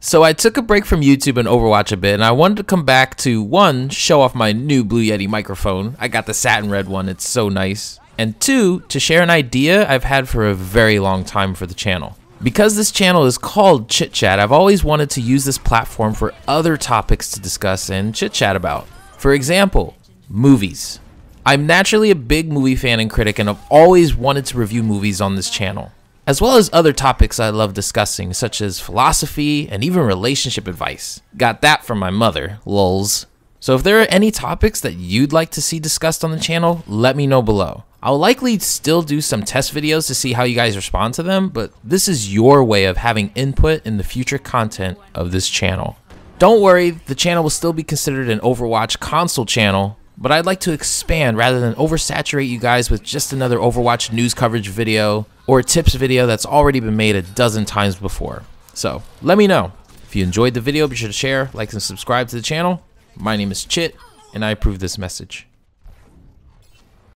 So I took a break from YouTube and Overwatch a bit, and I wanted to come back to one, show off my new Blue Yeti microphone. I got the satin red one, it's so nice. And two, to share an idea I've had for a very long time for the channel. Because this channel is called Chit Chat, I've always wanted to use this platform for other topics to discuss and chit chat about. For example, movies. I'm naturally a big movie fan and critic and have always wanted to review movies on this channel, as well as other topics I love discussing, such as philosophy and even relationship advice. Got that from my mother, lulz. So if there are any topics that you'd like to see discussed on the channel, let me know below. I'll likely still do some test videos to see how you guys respond to them, but this is your way of having input in the future content of this channel. Don't worry, the channel will still be considered an Overwatch console channel, but I'd like to expand rather than oversaturate you guys with just another Overwatch news coverage video or tips video that's already been made a dozen times before. So let me know. If you enjoyed the video, be sure to share, like, and subscribe to the channel. My name is Chit, and I approve this message.